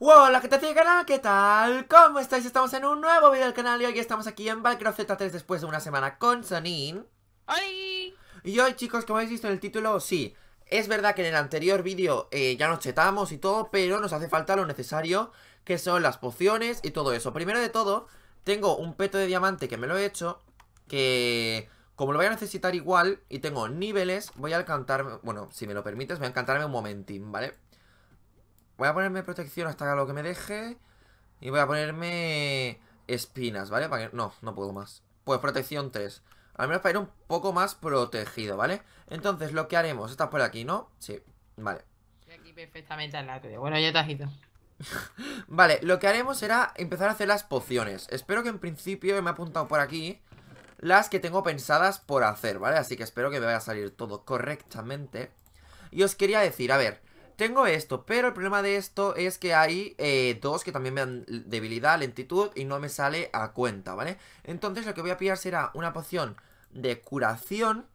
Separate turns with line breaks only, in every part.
Hola, ¿qué tal, canal? ¿Qué tal? ¿Cómo estáis? Estamos en un nuevo video del canal y hoy estamos aquí en Valkyrie Z3 después de una semana con Sonin. ¡Ay! Y hoy, chicos, como habéis visto en el título, sí, es verdad que en el anterior vídeo eh, ya nos chetamos y todo, pero nos hace falta lo necesario, que son las pociones y todo eso. Primero de todo, tengo un peto de diamante que me lo he hecho, que... Como lo voy a necesitar igual y tengo niveles, voy a encantarme... Bueno, si me lo permites, voy a encantarme un momentín, ¿vale? Voy a ponerme protección hasta lo que me deje. Y voy a ponerme espinas, ¿vale? Para No, no puedo más. Pues protección 3. Al menos para ir un poco más protegido, ¿vale? Entonces, lo que haremos... Estás por aquí, ¿no? Sí, vale. Estoy aquí perfectamente al lado. Bueno, ya te vale, lo que haremos será empezar a hacer las pociones. Espero que en principio me he apuntado por aquí las que tengo pensadas por hacer, ¿vale? Así que espero que me vaya a salir todo correctamente. Y os quería decir, a ver, tengo esto, pero el problema de esto es que hay eh, dos que también me dan debilidad, lentitud y no me sale a cuenta, ¿vale? Entonces lo que voy a pillar será una poción de curación.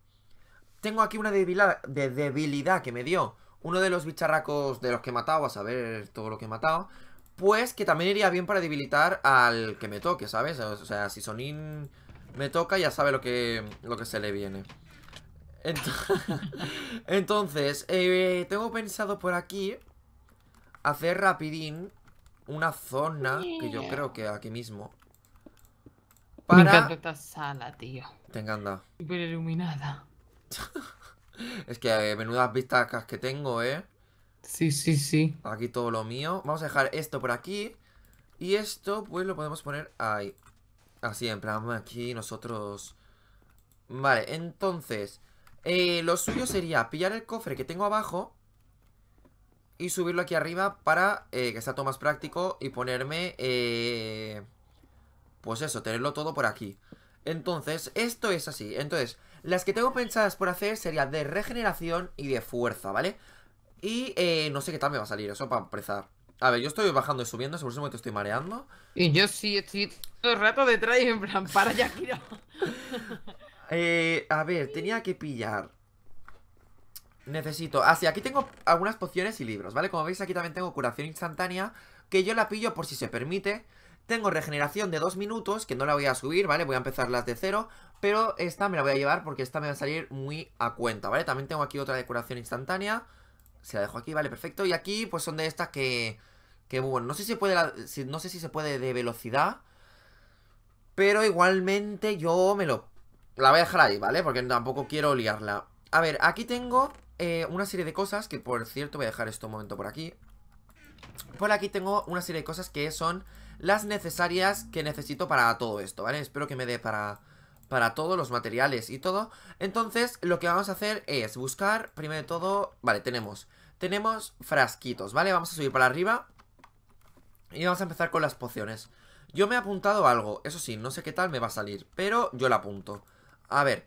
Tengo aquí una debilidad, de debilidad que me dio uno de los bicharracos de los que he matado, a saber todo lo que he matado. Pues que también iría bien para debilitar al que me toque, ¿sabes? O sea, si Sonin me toca ya sabe lo que, lo que se le viene. Entonces, eh, tengo pensado por aquí hacer rapidín una zona que yo creo que aquí mismo. Para... Me encanta esta sala, tío. iluminada. es que eh, menudas vistas que tengo, ¿eh? Sí, sí, sí. Aquí todo lo mío. Vamos a dejar esto por aquí. Y esto, pues, lo podemos poner ahí. Así, en plan, aquí nosotros... Vale, entonces... Eh, lo suyo sería pillar el cofre que tengo abajo y subirlo aquí arriba para eh, que sea todo más práctico y ponerme, eh, pues eso, tenerlo todo por aquí. Entonces, esto es así. Entonces, las que tengo pensadas por hacer serían de regeneración y de fuerza, ¿vale? Y no sé qué tal me va a salir eso para empezar. A ver, yo estoy bajando y subiendo, seguro que estoy mareando. Y yo sí estoy todo el rato detrás y en plan, para ya, quiero Eh, a ver, tenía que pillar Necesito... Ah, sí, aquí tengo algunas pociones y libros, ¿vale? Como veis aquí también tengo curación instantánea Que yo la pillo por si se permite Tengo regeneración de dos minutos Que no la voy a subir, ¿vale? Voy a empezar las de cero Pero esta me la voy a llevar porque esta me va a salir muy a cuenta, ¿vale? También tengo aquí otra de curación instantánea Se la dejo aquí, ¿vale? Perfecto Y aquí pues son de estas que... Que bueno, no sé si puede no sé si se puede de velocidad Pero igualmente yo me lo la voy a dejar ahí, ¿vale? Porque tampoco quiero liarla A ver, aquí tengo eh, una serie de cosas Que por cierto voy a dejar esto un momento por aquí Por aquí tengo una serie de cosas que son Las necesarias que necesito para todo esto, ¿vale? Espero que me dé para, para todos los materiales y todo Entonces lo que vamos a hacer es buscar Primero de todo, vale, tenemos Tenemos frasquitos, ¿vale? Vamos a subir para arriba Y vamos a empezar con las pociones yo me he apuntado algo, eso sí, no sé qué tal me va a salir, pero yo la apunto. A ver,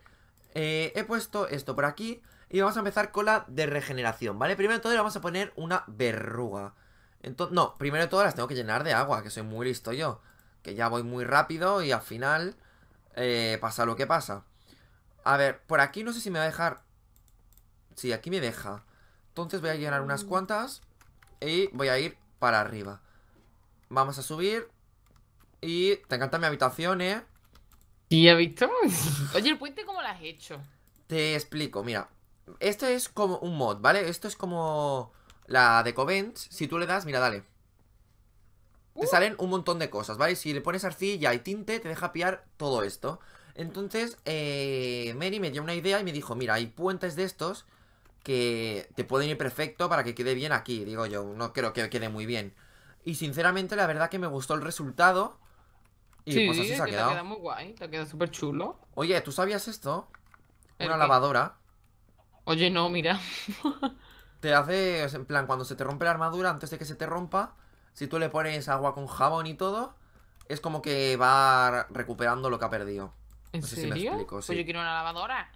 eh, he puesto esto por aquí y vamos a empezar con la de regeneración, ¿vale? Primero de todo le vamos a poner una verruga. Entonces, no, primero de todo las tengo que llenar de agua, que soy muy listo yo. Que ya voy muy rápido y al final eh, pasa lo que pasa. A ver, por aquí no sé si me va a dejar... Sí, aquí me deja. Entonces voy a llenar unas mm. cuantas y voy a ir para arriba. Vamos a subir. Y te encanta mi habitación, ¿eh? ¿Y he visto? Oye, el puente, ¿cómo lo has hecho? Te explico, mira. Esto es como un mod, ¿vale? Esto es como la de Covent. Si tú le das, mira, dale. Te uh. salen un montón de cosas, ¿vale? Si le pones arcilla y tinte, te deja pillar todo esto. Entonces, eh, Mary me dio una idea y me dijo, mira, hay puentes de estos que te pueden ir perfecto para que quede bien aquí. Digo yo, no creo que quede muy bien. Y sinceramente, la verdad que me gustó el resultado.
Y sí, pues así se ha quedado. queda
muy guay, te queda súper chulo. Oye, ¿tú sabías esto?
Una lavadora.
Oye, no, mira. te hace, en plan, cuando se te rompe la armadura, antes de que se te rompa, si tú le pones agua con jabón y todo, es como que va recuperando lo que ha perdido. ¿En no sé serio? Si me explico, Pues yo quiero una lavadora.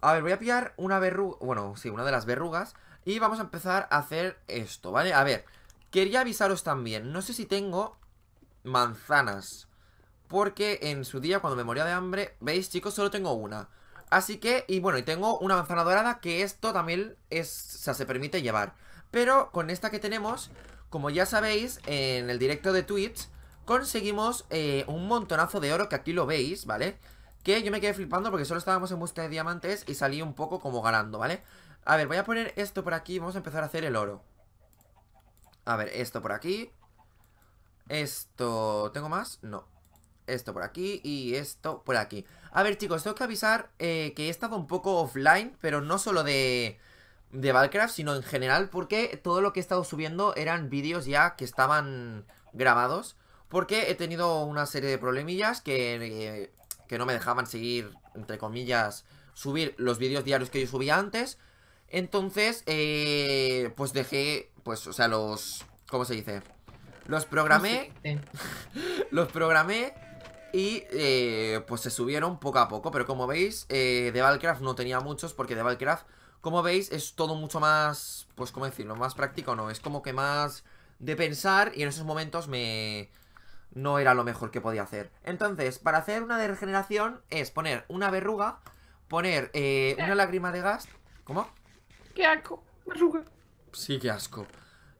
A ver, voy a pillar una verruga, bueno, sí, una de las verrugas, y vamos a empezar a hacer esto, ¿vale? A ver, quería avisaros también, no sé si tengo manzanas. Porque en su día, cuando me moría de hambre Veis, chicos, solo tengo una Así que, y bueno, y tengo una manzana dorada Que esto también es, se permite llevar Pero con esta que tenemos Como ya sabéis, en el directo de Twitch Conseguimos eh, un montonazo de oro Que aquí lo veis, ¿vale? Que yo me quedé flipando porque solo estábamos en busca de diamantes Y salí un poco como ganando, ¿vale? A ver, voy a poner esto por aquí Vamos a empezar a hacer el oro A ver, esto por aquí Esto... ¿Tengo más? No esto por aquí y esto por aquí A ver chicos, tengo que avisar eh, que he estado un poco offline, pero no solo de, de Valcraft, sino en general Porque todo lo que he estado subiendo eran vídeos ya que estaban grabados Porque he tenido una serie de problemillas que, eh, que no me dejaban seguir, entre comillas, subir los vídeos diarios que yo subía antes entonces, eh, pues dejé, pues, o sea, los... ¿Cómo se dice? Los programé. los programé y eh, pues se subieron poco a poco Pero como veis, de eh, Valcraft no tenía muchos Porque de Valcraft, como veis, es todo mucho más Pues cómo decirlo, más práctico no Es como que más de pensar Y en esos momentos me... No era lo mejor que podía hacer Entonces, para hacer una de regeneración Es poner una verruga Poner eh, una lágrima de gas ¿Cómo? ¡Qué asco! Verruga Sí, qué asco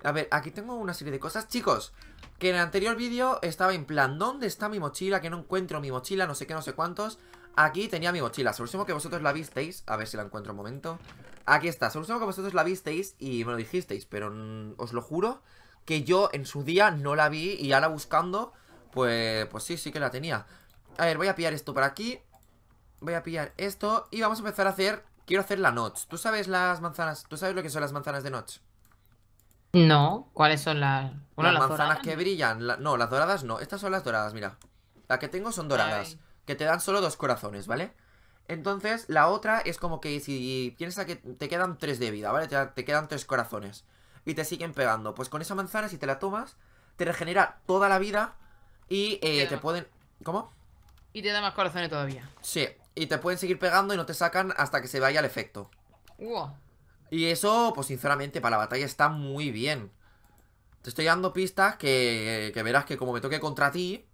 a ver, aquí tengo una serie de cosas Chicos, que en el anterior vídeo estaba en plan, ¿dónde está mi mochila? Que no encuentro mi mochila, no sé qué, no sé cuántos Aquí tenía mi mochila, supongo que vosotros la visteis A ver si la encuentro un momento Aquí está, todo que vosotros la visteis y me lo dijisteis Pero mm, os lo juro que yo en su día no la vi y ahora buscando Pues, pues sí, sí que la tenía A ver, voy a pillar esto por aquí Voy a pillar esto y vamos a empezar a hacer Quiero hacer la Notch. ¿Tú sabes las manzanas? ¿Tú sabes lo que son las manzanas de Notch? No, ¿cuáles son las...? las, manzanas que brillan. No, las doradas no. Estas son las doradas, mira. las que tengo son doradas. Que te dan solo dos corazones, ¿vale? Entonces, la otra es como que si piensas que te quedan tres de vida, ¿vale? Te, quedan tres corazones. Y te siguen pegando. Pues con esa manzana, si te la tomas, te regenera toda la vida y eh, te, pueden... ¿Cómo? Y te da más corazones todavía. Sí, y te pueden seguir pegando y no te sacan hasta que se vaya el efecto. Wow. Y eso, pues sinceramente, para la batalla está muy bien. Te estoy dando pistas que, verás que como me toque contra ti...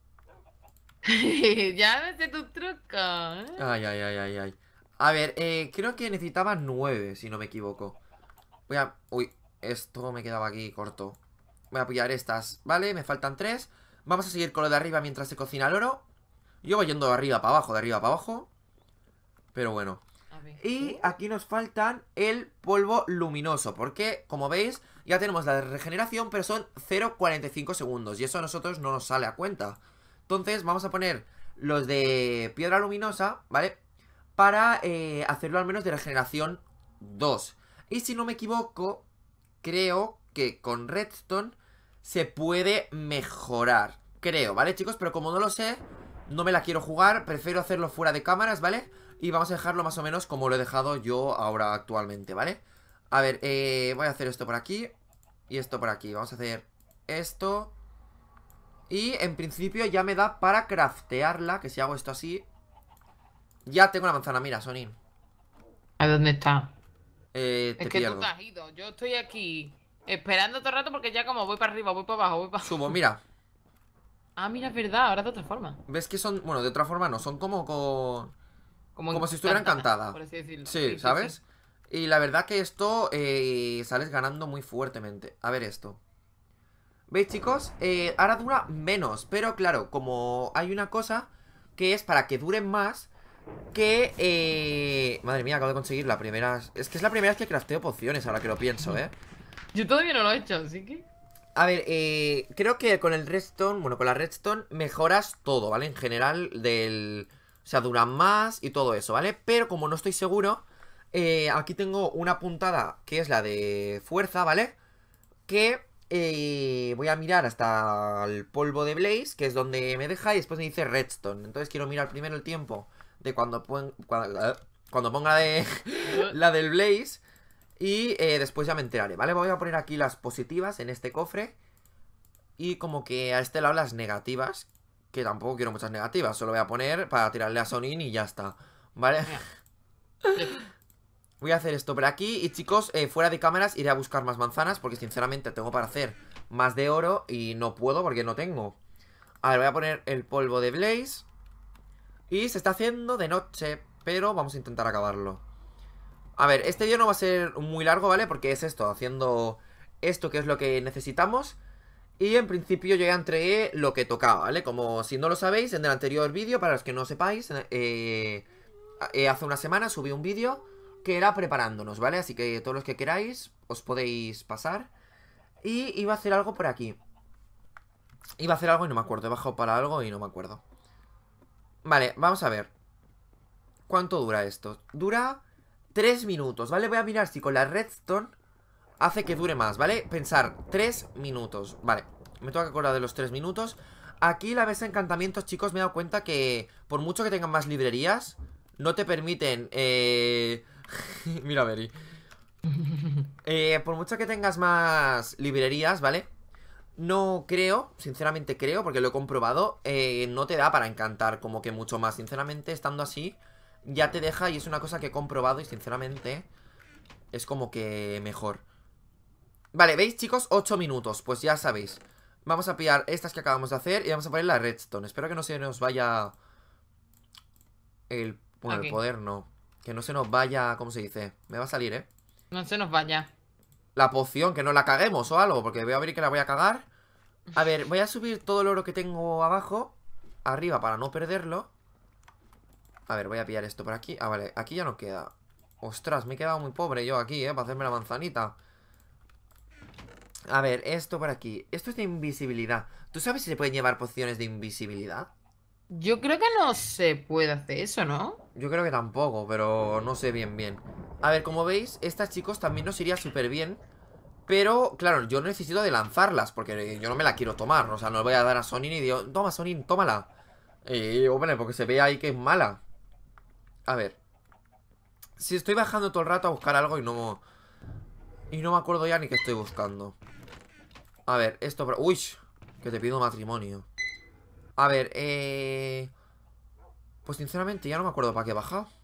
ya ves tu truco. ¿eh? Ay, ay, ay, ay, ay. A ver, eh, creo que necesitaba nueve, si no me equivoco. Voy a... Uy, esto me quedaba aquí corto. Voy a pillar estas, ¿vale? Me faltan tres. Vamos a seguir con lo de arriba mientras se cocina el oro. Yo voy yendo de arriba para abajo, de arriba para abajo. Pero bueno. Y aquí nos faltan el polvo luminoso, porque como veis ya tenemos la regeneración, pero son 0,45 segundos y eso a nosotros no nos sale a cuenta. Entonces vamos a poner los de piedra luminosa, ¿vale? Para eh, hacerlo al menos de regeneración 2. Y si no me equivoco, creo que con redstone se puede mejorar. Creo, ¿vale chicos? Pero como no lo sé, no me la quiero jugar, prefiero hacerlo fuera de cámaras, ¿vale? Y vamos a dejarlo más o menos como lo he dejado yo ahora actualmente, ¿vale? A ver, eh, voy a hacer esto por aquí y esto por aquí. Vamos a hacer esto. Y en principio ya me da para craftearla, que si hago esto así... Ya tengo la manzana, mira, Sonin. ¿A dónde está? Eh, es que tú te has ido, yo estoy aquí esperando todo el rato porque ya como voy para arriba, voy para abajo, voy para... Subo, mira. ah, mira, es verdad, ahora de otra forma. ¿Ves que son...? Bueno, de otra forma no, son como con... Como, si estuviera encantada. Sí, ¿sabes? Y la verdad que esto eh, sales ganando muy fuertemente. A ver esto. ¿Veis, chicos? Eh, ahora dura menos, pero claro, como hay una cosa que es para que duren más, que... Eh, madre mía, acabo de conseguir la primera... Es que es la primera vez que crafteo pociones, ahora que lo pienso, ¿eh? Yo todavía no lo he hecho, así que... A ver, eh, creo que con el redstone, bueno, con la redstone mejoras todo, ¿vale? En general del... O sea, duran más y todo eso, ¿vale? Pero como no estoy seguro, eh, aquí tengo una puntada que es la de fuerza, ¿vale? Que eh, voy a mirar hasta el polvo de Blaze, que es donde me deja, y después me dice Redstone. Entonces quiero mirar primero el tiempo de cuando, eh, cuando, ponga la, de, del Blaze. Y después ya me enteraré, ¿vale? Voy a poner aquí las positivas en este cofre. Y como que a este lado las negativas, que tampoco quiero muchas negativas, solo voy a poner para tirarle a Sonin y ya está. ¿Vale? voy a hacer esto por aquí y chicos, eh, fuera de cámaras iré a buscar más manzanas porque sinceramente tengo para hacer más de oro y no puedo porque no tengo. A ver, voy a poner el polvo de Blaze. Y se está haciendo de noche, pero vamos a intentar acabarlo. A ver, este vídeo no va a ser muy largo, ¿vale? Porque es esto, haciendo esto que es lo que necesitamos. Y en principio yo ya entregué lo que tocaba, ¿vale? Como si no lo sabéis, en el anterior vídeo, para los que no sepáis, eh, eh, hace una semana subí un vídeo que era preparándonos, ¿vale? Así que todos los que queráis, os podéis pasar. Y iba a hacer algo por aquí. Iba a hacer algo y no me acuerdo. He bajado para algo y no me acuerdo. Vale, vamos a ver. ¿Cuánto dura esto? Dura 3 minutos, ¿vale? Voy a mirar si con la redstone hace que dure más, ¿vale? Pensar, 3 minutos, vale Me tengo que acordar de los 3 minutos Aquí la vez encantamientos, chicos, me he dado cuenta que Por mucho que tengan más librerías No te permiten, eh... Mira, Berry eh, Por mucho que tengas más librerías, ¿vale? No creo, sinceramente creo, porque lo he comprobado eh, No te da para encantar como que mucho más Sinceramente, estando así Ya te deja y es una cosa que he comprobado Y sinceramente es como que mejor Vale, ¿veis, chicos? 8 minutos, pues ya sabéis Vamos a pillar estas que acabamos de hacer Y vamos a poner la redstone Espero que no se nos vaya El, bueno, el poder no Que no se nos vaya, ¿cómo se dice? Me va a salir, ¿eh? No se nos vaya La poción, que no la caguemos o algo Porque voy a abrir que la voy a cagar A ver, voy a subir todo el oro que tengo abajo Arriba para no perderlo A ver, voy a pillar esto por aquí Ah, vale, aquí ya no queda Ostras, me he quedado muy pobre yo aquí, ¿eh? Para hacerme la manzanita a ver, esto por aquí. Esto es de invisibilidad. ¿Tú sabes si se pueden llevar pociones de invisibilidad? Yo creo que no se puede hacer eso, ¿no? Yo creo que tampoco, pero no sé bien bien. A ver, como veis, estas chicos también nos iría súper bien. Pero, claro, yo necesito de lanzarlas, porque yo no me la quiero tomar. O sea, no le voy a dar a Sonin y digo, toma Sonin, tómala. Y, hombre, porque se ve ahí que es mala. A ver. Si estoy bajando todo el rato a buscar algo y no... Y no me acuerdo ya ni qué estoy buscando. A ver, esto... ¡Uy! Que te pido matrimonio. A ver, eh... Pues sinceramente ya no me acuerdo para qué he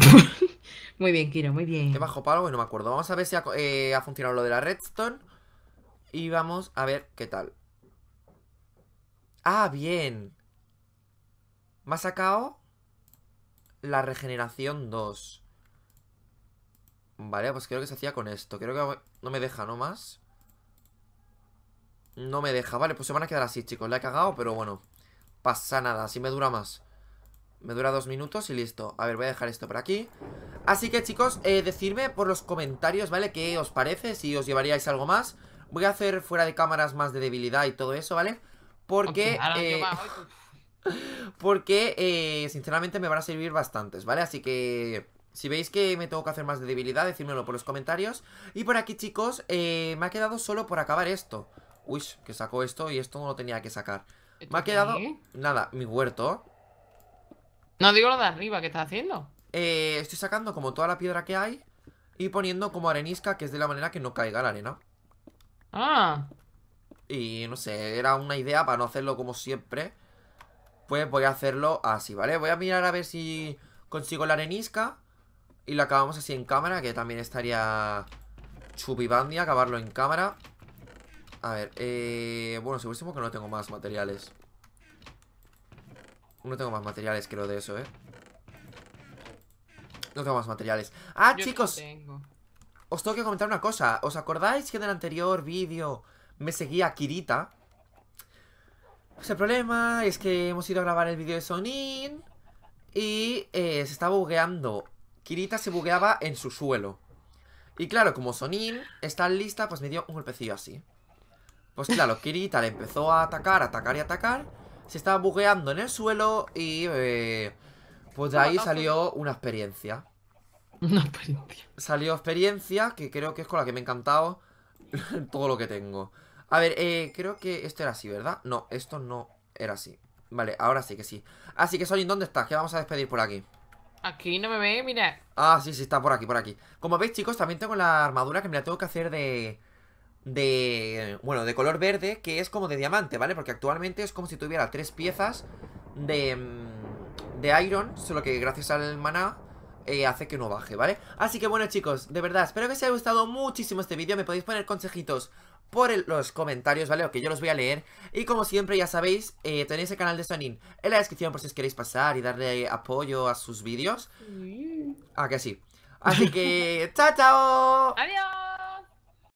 muy bien, Kiro, muy bien. He bajo para algo y no me acuerdo. Vamos a ver si ha, eh, ha funcionado lo de la redstone. Y vamos a ver qué tal. ¡Ah, bien! Me ha sacado la regeneración 2. Vale, pues creo que se hacía con esto. Creo que no me deja, ¿no? Más. No me deja, vale, pues se van a quedar así, chicos La he cagado, pero bueno Pasa nada, así me dura más Me dura dos minutos y listo A ver, voy a dejar esto por aquí Así que chicos, eh, decirme por los comentarios, ¿vale? ¿Qué os parece? Si os llevaríais algo más Voy a hacer fuera de cámaras más de debilidad y todo eso, ¿vale? Porque... Eh, pues. porque, eh, sinceramente, me van a servir bastantes, ¿vale? Así que... Si veis que me tengo que hacer más de debilidad, decírmelo por los comentarios. Y por aquí, chicos, eh, me ha quedado solo por acabar esto. Uy, que sacó esto y esto no lo tenía que sacar. Me ha quedado... Nada, mi huerto. No digo lo de arriba, ¿qué estás haciendo? Eh, estoy sacando como toda la piedra que hay y poniendo como arenisca, que es de la manera que no caiga la arena. Ah. Y no sé, era una idea para no hacerlo como siempre. Pues voy a hacerlo así, ¿vale? Voy a mirar a ver si consigo la arenisca. Y la acabamos así en cámara, que también estaría chupibandi acabarlo en cámara. A ver, eh, bueno, segurísimo que no tengo más materiales No tengo más materiales, que lo de eso, eh No tengo más materiales ¡Ah, chicos! Os tengo que comentar una cosa ¿Os acordáis que en el anterior vídeo me seguía Kirita? Pues el problema es que hemos ido a grabar el vídeo de Sonin Y eh, se estaba bugueando Kirita se bugueaba en su suelo Y claro, como Sonin está lista, pues me dio un golpecillo así pues claro, Kirita le empezó a atacar, atacar y atacar. Se estaba bugueando en el suelo y eh, pues de ahí salió una experiencia. Una experiencia. Salió experiencia, que creo que es con la que me ha encantado todo lo que tengo. A ver, eh, creo que esto era así, ¿verdad? No, esto no era así. Vale, ahora sí que sí. Así que, Solín, ¿dónde estás? Que vamos a despedir por aquí. Aquí no me ve, mira. Ah, sí, sí, está por aquí, por aquí. Como veis, chicos, también tengo la armadura que me la tengo que hacer de de, bueno, de color verde, que es como de diamante, ¿vale? Porque actualmente es como si tuviera tres piezas de, mm, de iron, solo que gracias al maná eh, hace que no baje, ¿vale? Así que bueno chicos, de verdad, espero que os haya gustado muchísimo este vídeo Me podéis poner consejitos por los comentarios, ¿vale? O que yo los voy a leer Y como siempre, ya sabéis, eh, tenéis el canal de Sonin en la descripción por si os queréis pasar y darle apoyo a sus vídeos Ah, que sí Así que, ¡chao, chao! ¡Adiós!